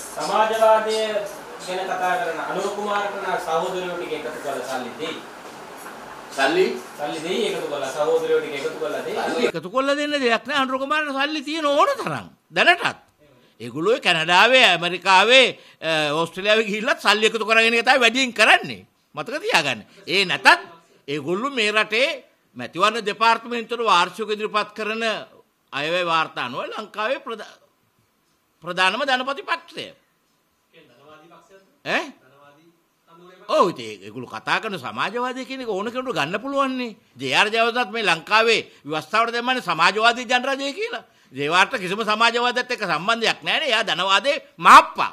සමාජවාදය ගැන කතා කරන අනුර කුමාර කරන සහෝදරයෝ ටික එකතු කරලා සල්ලි දෙයි. සල්ලි සල්ලි දෙයි එකතු කරලා සහෝදරයෝ ටික එකතු කරලා දෙයි. සල්ලි එකතු කරලා දෙන්න දෙයක් නෑ අනුර කුමාරට සල්ලි තියෙන ඕන තරම්. දැනටත්. ඒගොල්ලෝ කැනඩාවේ ඇමරිකාවේ ඕස්ට්‍රේලියාවේ ගිහිල්ලත් සල්ලි එකතු කරගෙන තමයි වැඩියෙන් කරන්නේ. මතක තියාගන්න. ඒ නැතත් ඒගොල්ලෝ මේ රටේ මැතිවරණ දෙපාර්තමේන්තුවට වාර්ෂික ඉදිරිපත් කරන අයවැය වාර්තා අනුව ලංකාවේ ප්‍රධානම ධනපති පක්ෂය. ඈ? ඔව් ඒගොල්ලෝ කතා කරන සමාජවාදී කියන එක ඕන කෙනෙකුට ගන්න පුළුවන්නේ. ජේ.ආර් ජයවර්ධනත් මේ ලංකාවේ ව්‍යවස්ථාවට දැම්මනේ සමාජවාදී ජනරජය කියලා. ජේවාර්ට කිසිම සමාජවාදයට එක්ක සම්බන්ධයක් නැහැ නේ. එයා ධනවාදයේ මහප්පා.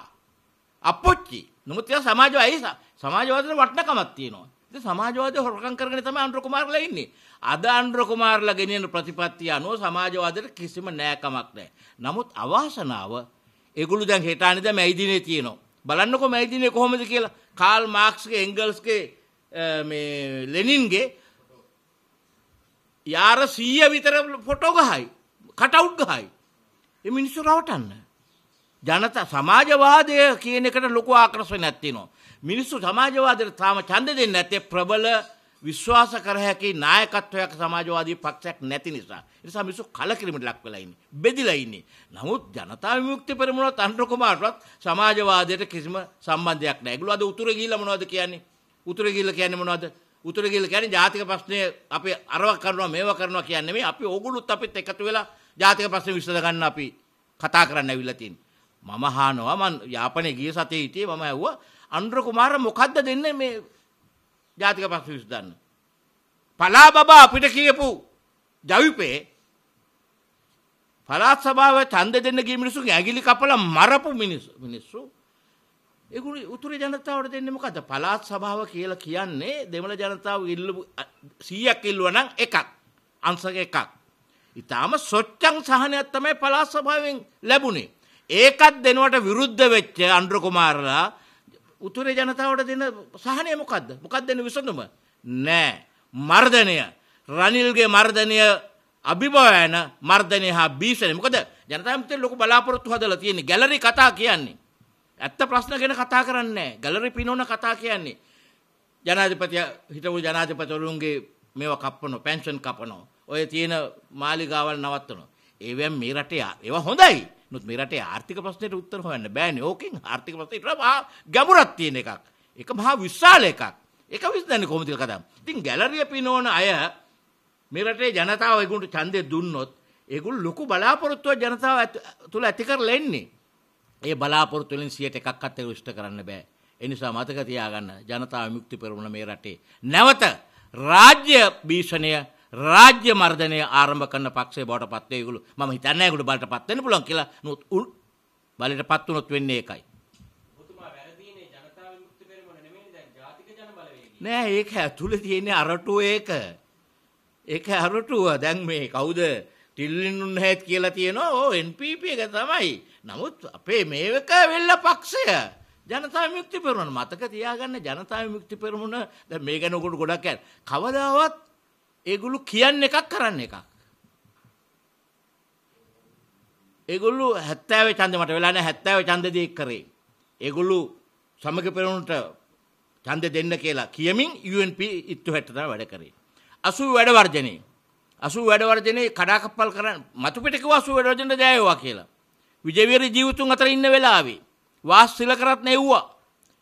අපොච්චි. නමුත් එයා සමාජවාදී සමාජවාදයට වටිනකමක් තියෙනවා. ඉතින් සමාජවාදී හොරකම් කරගෙන තමයි අනුර කුමාරලා ඉන්නේ. අද අනුර කුමාරලා ගෙනියන ප්‍රතිපත්තිය අනුව සමාජවාදයට කිසිම නෑකමක් නැහැ. නමුත් අවාසනාව ඒගොල්ලෝ දැන් හෙටානේ දැන් මැයිදිනේ තියෙනවා. බලන්නකෝ මැයිදිනේ කොහොමද කියලා. කාල් මාක්ස්ගේ එන්ගල්ස්ගේ මේ ලෙනින්ගේ යාර 100 විතර ෆොටෝ ගහයි. කටවුට් ගහයි. මේ මිනිස්සු රවටන්න. ජනතා සමාජවාදය කියන එකට ලොකු ආකර්ෂණයක් තියෙනවා. මිනිස්සු සමාජවාදයට තාම ඡන්ද දෙන්නේ නැත්තේ ප්‍රබල විශ්වාස කර හැකි නායකත්වයක් සමාජවාදී පක්ෂයක් නැති නිසා. නිසා මිනිස්සු කලකිරීමට ලක් වෙලා ඉන්නේ. බෙදිලා ඉන්නේ. නමුත් ජනතා විමුක්ති පෙරමුණත් අනුර කුමාරටත් සමාජවාදයට කිසිම සම්බන්ධයක් නැහැ. ඒගොල්ලෝ අද උතුර ගිහිල්ලා මොනවද කියන්නේ? උතුර ගිහිල්ලා කියන්නේ මොනවද? උතුර ගිහිල්ලා කියන්නේ ජාතික ප්‍රශ්නේ අපි අරව කරනවා මේව කරනවා කියන්නේ නෙමෙයි. අපි ඕගොල්ලොත් අපිත් එකතු වෙලා ජාතික ප්‍රශ්නේ විසඳ ගන්න අපි කතා කරන්න ඇවිල්ලා තියෙන්නේ. මම අහනවා මම යාපනයේ ගිය සතියේ හිටියේ මම ඇහුවා අනුර කුමාර මොකද්ද දෙන්නේ මේ ජාතික පසු විසදන්න. පලා බබා අපිට කියපු ජවිපේ පලාත් සභාව චන්ද දෙන්න ගී මිනිසු ඇගිලි කපල මරපු මිනිස්සු. ඒගුණ උතුර ජනතාවට දෙන්නම කත පලාත් සභාව කියලා කියන්නේ දෙමළ ජනතාව ඉල්ලපු සීයක් ඉල්ලුවනම් එකක් අන්සක එකක්. ඉතාම සොච්චන් සහනයක් තමයි පලාත් සභාවෙන් ලැබුණේ. ඒකත් දෙනුවට විරුද්ධ වෙච්ච අන්ඩ්‍රකුමාරලා උතුරේ ජනතාවට දෙන සහනය මොකක්ද මොකක් දෙන විසඳුම නෑ මර්ධනය රනිල්ගේ මර්ධනය අභිභවයන මර්ධනය හා බීෂණය මොකද ජනතාවට ලොකු බලාපොරොත්තු හදලා තියෙන්නේ ගැලරි කතා කියන්නේ ඇත්ත ප්‍රශ්න ගැන කතා කරන්නේ ගැලරි පිනවන කතා කියන්නේ ජනාධිපති හිටපු ජනාධිපතිවරුන්ගේ මේවා කපනවා පෙන්ෂන් කපනවා ඔය තියෙන මාලිගාවල් නවත්තනවා ඒවෙන් මේ රටේ ඒවා හොඳයි නොත් මේ රටේ ආර්ථික ප්‍රශ්නයට උත්තර හොයන්න බෑනේ. ඕකෙන් ආර්ථික ප්‍රශ්නේ ඊට මහා ගැඹුරක් තියෙන එකක්. ඒක මහා විශාල එකක්. ඒක විශ්දන්නේ කොහොමද කියලා කතාව. ඉතින් ගැලරිය පිනවන අය මේ රටේ ජනතාව ඒගොල්ලන්ට ඡන්දය දුන්නොත් ඒගොල්ලෝ ලොකු බලාපොරොත්තුවක් ජනතාව තුල ඇති කරලා එන්නේ. ඒ බලාපොරොත්තු වලින් 100ට එකක්වත් ඒක ඉෂ්ට කරන්න බෑ. ඒ නිසා මතක තියාගන්න ජනතා විමුක්ති පෙරමුණ මේ රටේ නැවත රාජ්‍ය භීෂණය රාජ්‍ය මර්ධනය ආරම්භ කරන පක්ෂේ බවට පත්වයකුළු ම හිතන්නයකුට බලට පත්වන්න පුලොන් කියලා නොත් උන් බලට පත්වනොත් වෙන්නේ එකයි. නෑ ඒක ඇතුළ තියෙන්නේ අරටුව ඒක ඒක අරටුව දැන් මේ කවුද ටිල්ලිනුන් හැත් කියලා තියෙනවා ඕ එන්පප එක තමයි නමුත් අපේ මේවක වෙල්ල පක්ෂය ජනතා මුක්ති පෙරුණ මතක තියාගන්න ජනතා මුක්ති පෙරමුණ මේ ගැනකොට ගොඩක් ඇ කවදාවත් ඒගොල්ලෝ කියන්න එකක් කරන්න එකක්. ඒගොල්ලෝ 70 ඡන්දේ මට වෙලා නැහැ 70 ඡන්දේදී කරේ. ඒගොල්ලෝ සමග පෙරමුණට ඡන්ද දෙන්න කියලා කියමින් UNP ඉත්තු හැට තමයි වැඩ කරේ. 80 වැඩ වර්ජනේ. 80 වැඩ වර්ජනේ කඩාකප්පල් කරන් මතු පිටකව 80 වැඩ වර්ජනට දෑයුවා කියලා. විජේවීර ජීවතුන් අතර ඉන්න වෙලාවේ වාස්සිල කරත් නෙව්වා.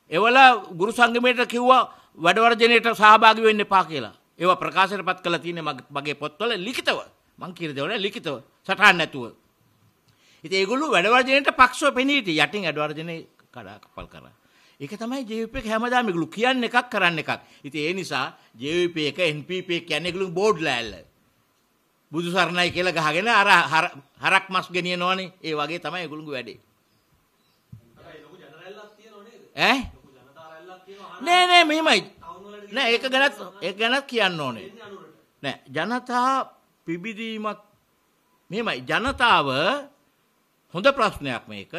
එවලා ගුරු සංගමයට කිව්වා වැඩ වර්ජනයට සහභාගී වෙන්න එපා කියලා. ඒවා ප්‍රකාශයට පත් කළ තියෙන මගේ පොත්වල ලිඛිතව මං කියන දේවල් ලිඛිතව සටහන් නැතුව ඉතින් ඒගොල්ලෝ වැඩවර්ජනයට පක්ෂව පෙනී සිටි යටින් වැඩවර්ජනේ කපල් කරා ඒක තමයි JVP එක හැමදාම ඒගොල්ලෝ කියන්නේ එකක් කරන්න එකක් ඉතින් ඒ නිසා JVP එක NPP කියන්නේ ඒගොල්ලෝ බෝඩ් ලෑල්ල බුදු සරණයි කියලා ගහගෙන අර හරක් මස් ගෙනියනවනේ ඒ වගේ තමයි ඒගොල්ලෝ වැඩේ ඈ නෑ නෑ මෙහෙමයි නෑ ඒක ගැනත් ඒක ගැනත් කියන්න ඕනේ. නෑ ජනතා පිබිදීමක් මෙහෙමයි ජනතාව හොඳ ප්‍රශ්නයක් මේක.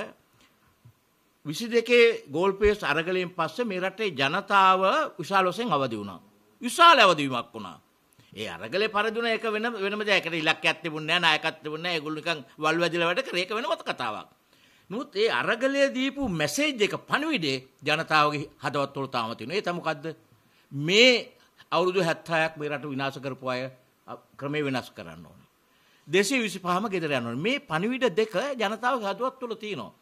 22 ගෝල්පේස් අරගලයෙන් පස්සේ මේ රටේ ජනතාව විශාල වශයෙන් අවදි වුණා. විශාල අවදිවීමක් වුණා. ඒ අරගලේ පරදුන එක වෙන වෙනම දෙයක්. ඒකට ඉලක්කයක් තිබුණේ නැහැ, නායකත්වයක් තිබුණේ නැහැ. ඒගොල්ලෝ නිකන් වල් වැදිලා වැඩ කරේ. ඒක වෙනමත් කතාවක්. නමුත් ඒ අරගලයේ දීපු මැසේජ් එක පණිවිඩේ ජනතාවගේ හදවත් තුළ තාම තියෙනවා. ඒක මොකද්ද? මේ අවුරුදු 76ක් මේ රට විනාශ කරපු අය ක්‍රමේ වෙනස් කරන්න ඕනේ. 225ම ගෙදර යන්න ඕනේ. මේ පණිවිඩ දෙක ජනතාව හදුවත් තුල තියෙනවා.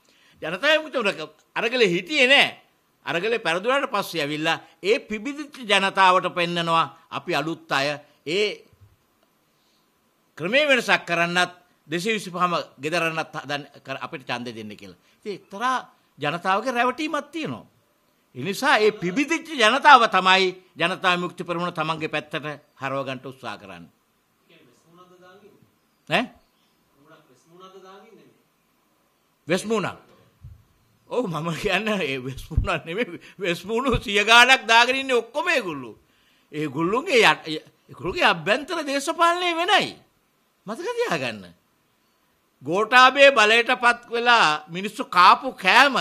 ජනතාව මුතුරක අරගලේ හිටියේ නෑ. අරගලේ පෙරදුනාට පස්සේ ඇවිල්ලා ඒ පිබිදිච්ච ජනතාවට පෙන්නනවා අපි අලුත් අය ඒ ක්‍රමේ වෙනසක් කරන්නත් 225ම ගෙදරන්නත් අපිට ඡන්දය දෙන්න කියලා. ඉතින් එක්තරා ජනතාවගේ රැවටීමක් තියෙනවා. එනිසා ඒ පිබිදිච්ච ජනතාව තමයි ජනතා මුක්ති ප්‍රමුණ තමන්ගේ පැත්තට හරෝගන්ට උත්සා කරන්න. වෙස්මූුණක් ඕ මම කියන්න ඒ වෙස්පුුණක් නෙම වෙස්පුුණු සියගාඩක් දාගරන්නේ ඔක්කොම ගුල්ලු. ඒ ගුල්ලුන්ගේ යටකුරුගේ අභ්‍යන්තර දේශපාලනය වෙනයි. මතකතියාගන්න. ගෝටාබේ බලයට පත් වෙලා මිනිස්සු කාපු කෑම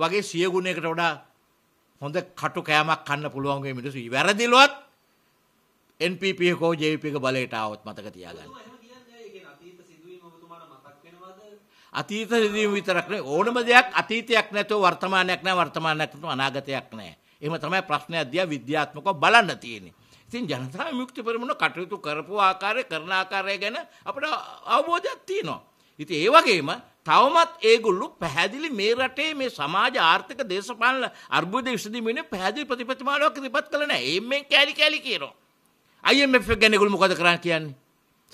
වගේ සියගුණයකට වඩා හොඳ කටු කෑමක් කන්න පුළුවන්ගේ මිනිසු වැරදිලුවත් NPP හෝ ජේපික බලයට ආවොත් මතක තියාගන්න. අතීත සිදුවීම් විතරක් නෙවෙයි ඕනම දෙයක් අතීතයක් නැතුව වර්තමානයක් නැහැ වර්තමානයක් නැතුව අනාගතයක් නැහැ. එහෙම තමයි ප්‍රශ්නයක් දිහා විද්‍යාත්මකව බලන්න තියෙන්නේ. ඉතින් ජනතා විමුක්ති පෙරමුණ කටයුතු කරපු ආකාරය කරන ආකාරය ගැන අපිට අවබෝධයක් තියෙනවා. ඉතින් ඒ වගේම තවමත් ඒගොල්ලු පැහැදිලි මේ රටේ මේ සමාජ ආර්ථික දේශපාලන අර්බුද විසඳීමේ පැහැදිලි ප්‍රතිපත්තිමාලාවක් ඉදිරිපත් කළ නැහැ. එම් මේ කෑලි කෑලි කියනවා. IMF ගැන ඒගොල්ලෝ මොකද කරන්නේ කියන්නේ?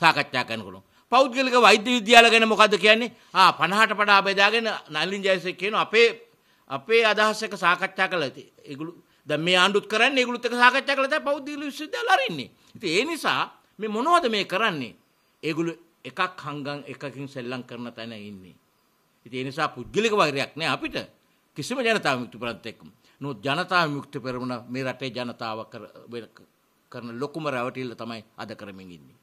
සාකච්ඡා කරනකොට. පෞද්ගලික වෛද්‍ය විද්‍යාල ගැන මොකද කියන්නේ? ආ 50ට වඩා බෙදාගෙන නලින් ජයසේක කියන අපේ අපේ අදහස් එක සාකච්ඡා කළා. ඒගොල්ලෝ දැන් මේ ආණ්ඩුත් කරන්නේ ඒගොල්ලොත් එක්ක සාකච්ඡා කළා තමයි පෞද්ගලික විශ්වවිද්‍යාල අරින්නේ. ඉතින් ඒ නිසා මේ මොනවද මේ කරන්නේ? ඒගොල්ලෝ එකක් හංගන් එකකින් සෙල්ලම් කරන තැන ඉන්නේ. ඉතින් ඒ නිසා පුද්ගලික වෛරයක් නෑ අපිට කිසිම ජනතා විමුක්ති පෙරමුණත් එක්කම. නමුත් ජනතා විමුක්ති පෙරමුණ මේ රටේ ජනතාව කරන ලොකුම රැවටිල්ල තමයි අද කරමින් ඉන්නේ.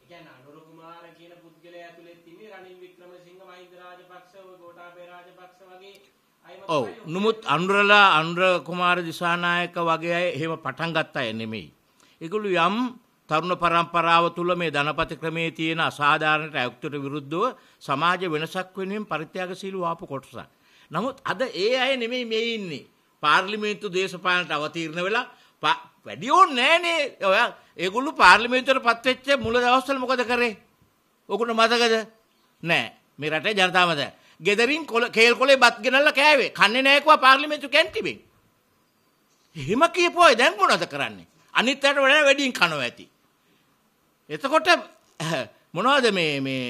ඒ කියන්නේ අනුර කුමාර කියන පුද්ගලයා ඇතුළෙත් ඉන්නේ රනිල් වික්‍රමසිංහ මහින්ද රාජපක්ෂ ගෝඨාභය රාජපක්ෂ වගේ ඔව් නමුත් අනුරලා අනුර කුමාර දිසානායක වගේ අය එහෙම පටන් ගත්ත අය නෙමෙයි. ඒගොල්ලෝ යම් තරුණ පරම්පරාව තුළ මේ ධනපති ක්‍රමේ තියෙන අසාධාරණයට ඇයුක්තට විරුද්ධව සමාජ වෙනසක් වෙනුවෙන් පරිත්‍යාගශීලී ආපු කොටසක්. නමුත් අද ඒ අය නෙමෙයි මේ ඉන්නේ. පාර්ලිමේන්තු දේශපාලනට අවතීර්ණ වෙලා වැඩි ඕනේ නෑනේ. ඔය ඒගොල්ලෝ පාර්ලිමේන්තුවට පත්වෙච්ච මුල දවස්වල මොකද කරේ? ඔගොල්ලෝ මතකද? නෑ. මේ රටේ ජනතාව මතකයි. ගෙදරින් කේල් කොලේ බත් ගෙනල්ලා කෑවේ. කන්නේ නෑකුවා පාර්ලිමේන්තු කැන්ටිමෙන්. එහෙම කියපුවා දැන් මොනවද කරන්නේ? අනිත් අයට වැඩියෙන් කනවා ඇති. එතකොට මොනවද මේ මේ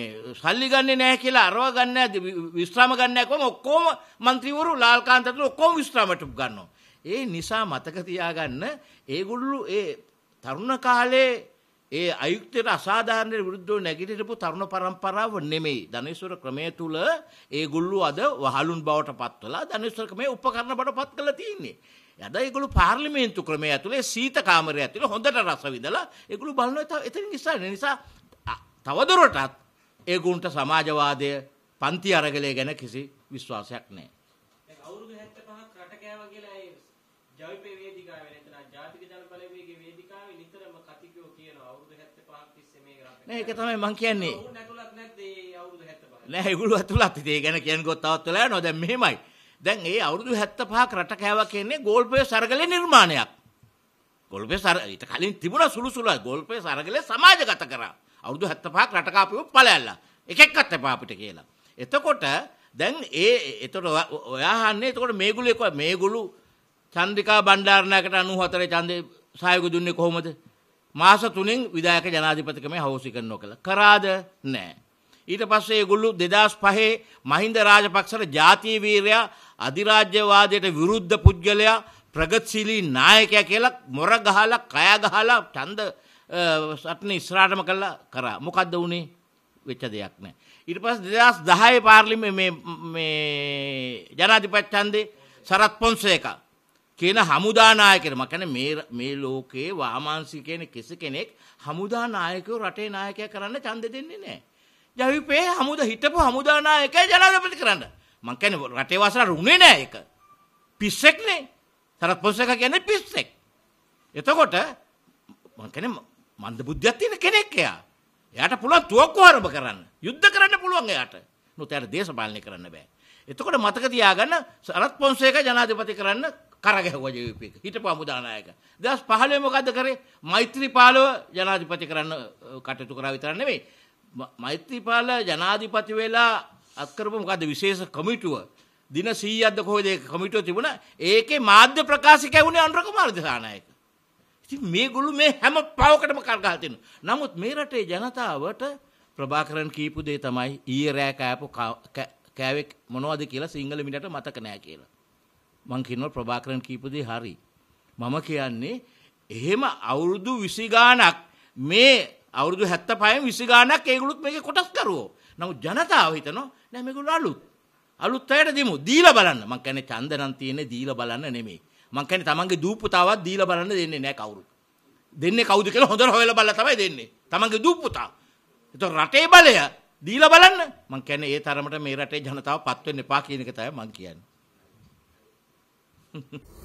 සල්ලි ගන්නේ නැහැ කියලා අරව ගන්න විශ්‍රාම ගන්න නැහැ කොහොම ඔක්කොම മന്ത്രിවරු ලාල්කාන්තතුළු ඔක්කොම විශ්‍රාමට ගන්නවා. ඒ නිසා මතක තියාගන්න ඒගොල්ලෝ ඒ තරුණ කාලේ ඒ අයුක්තයට අසාධාරණයට විරුද්ධව නැගිටිරපු තරුණ පරම්පරාව නෙමෙයි. ධනේශ්වර ක්‍රමය තුල ඒගොල්ලෝ අද වහලුන් බවට පත්වලා ධනේශ්වර ක්‍රමයේ උපකරණ බවට පත් කරලා තියෙන්නේ. යද ඒගොල්ලෝ පාර්ලිමේන්තු ක්‍රමය ඇතුලේ සීත කාමරය ඇතුලේ හොඳට රස විඳලා ඒගොල්ලෝ බලනවා එතනින් ඉස්සරහ නිසා තවදුරටත් ඒගොල්ලන්ට සමාජවාදය පන්ති අරගලය ගැන කිසි විශ්වාසයක් නැහැ. දැන් අවුරුදු 75ක් රට කෑවා කියලා ඒ ජවිපේ වේදිකාවේ නැත්නම් ජාතික ජන බලවේගයේ වේදිකාවේ නිතරම කතිකයෝ කියනවා අවුරුදු 75ක් තිස්සේ මේක රට නෑ ඒක තමයි මං කියන්නේ. ඔවුන් ඇතුළත් නැද්ද ඒ අවුරුදු 75? නෑ ඒගොල්ලෝ ඇතුළත්. ඉතින් ඒ ගැන කියනකොත් තවත් වෙලා යනවා. දැන් මෙහෙමයි. දැන් ඒ අවුරුදු 75ක් රට කෑවා කියන්නේ ගෝල්පය සරගලේ නිර්මාණයක්. ගෝල්පය සර ඊට කලින් තිබුණා සුළු සුළු ගෝල්පය සරගලේ සමාජගත කරා. අවුරුදු 75ක් රට කාපියෝ පළයල්ලා. එකෙක්වත් එපා අපිට කියලා. එතකොට දැන් ඒ එතකොට ඔයා අහන්නේ එතකොට මේගොල්ලෝ කොහොමද මේගොල්ලෝ චන්ද්‍රිකා බණ්ඩාරනායකට 94 ඡන්දේ සහයෝගය දුන්නේ කොහොමද? මාස 3න් විධායක ජනාධිපතිකමේ හවුසිකන් නොකළ. කරාද? නැහැ. ඊට පස්සේ ඒගොල්ලු 2005 මහින්ද රාජපක්ෂට ජාතිය වීරයා අධිරාජ්‍යවාදයට විරුද්ධ පුද්ගලයා ප්‍රගතිශීලී නායකයා කියලා මොර ගහලා කය ගහලා ඡන්ද සටන ඉස්සරහටම කළා කරා. මොකද්ද වුනේ? වෙච්ච දෙයක් නෑ. ඊට පස්සේ 2010 පාර්ලිමේ මේ මේ ජනාධිපති ඡන්දේ සරත් පොන්සේකා කියන හමුදා නායකයෙක් මම කියන්නේ මේ මේ ලෝකේ වාමාංශික කෙනෙක් කෙනෙක් හමුදා නායකයෝ රටේ නායකයා කරන්න ඡන්ද දෙන්නේ නැහැ. ජවිපේ හමුද හිටපු හමුදානායකයි ජනාධිපති කරන්න. මං කියන්නේ රටේ වාසල රුණේ නෑ ඒක. පිස්සෙක්නේ. සරත් පොස්සක කියන්නේ පිස්සෙක්. එතකොට මං කියන්නේ මන්ද බුද්ධියක් තියෙන කෙනෙක් එයා. එයාට පුළුවන් තුවක්කු ආරම්භ කරන්න. යුද්ධ කරන්න පුළුවන් එයාට. නමුත් එයාට දේශපාලනය කරන්න බෑ. එතකොට මතක තියාගන්න සරත් පොන්සේක ජනාධිපති කරන්න කරගැහුවා ජවිපේ. හිටපු හමුදානායක. 2015 මොකද්ද කරේ? මෛත්‍රී පාලව ජනාධිපති කරන්න කටයුතු කරා විතර නෙමෙයි. මෛත්‍රීපාල ජනාධිපති වෙලා අත්කරපු මොකද විශේෂ කමිටුව දින සීයද්ද කොහොද කමිටුව තිබුණ ඒකේ මාධ්‍ය ප්‍රකාශක වුණේ අනුරක මාර්දසානායක. ඉති මේ ගුළු මේ හැම පවකටම කල්ගාතින. නමුත් මේ රටේ ජනතාවට ප්‍රභාකරන් කීපු දේ තමයි ඊය රෑ කෑපු කෑවෙක් මොනවද කියලා සිංහල මිට මතක නෑ කියලා. මංකිනව ප්‍රභාකරන් කීපදේ හරි. මම කියන්නේ එහෙම අවුරුදු විසිගානක් මේ අවුරදු හැත්ත පයම් විසිගානක් ඒගුලුත් මේ කොටස් කරුවෝ නමු ජනතාව හිතන නැමකුල් අලුත් අලුත් අයට දෙමු දීල බලන්න මංකැන චන්දනන් තියෙන දීල බලන්න නෙමේ මංකැන තමන්ගේ දූපුතාවත් දීල බලන්න දෙන්නේ නෑ කවුරු දෙන්න කවුද කියලා හොඳ හොයල බල තමයි දෙන්නේ තමන්ගේ දූපුතා එත රටේ බලය දීල බලන්න මංකැන ඒ තරමට මේ රටේ ජනතාව පත්වෙන් එපා කියනක තය මං කියන්න.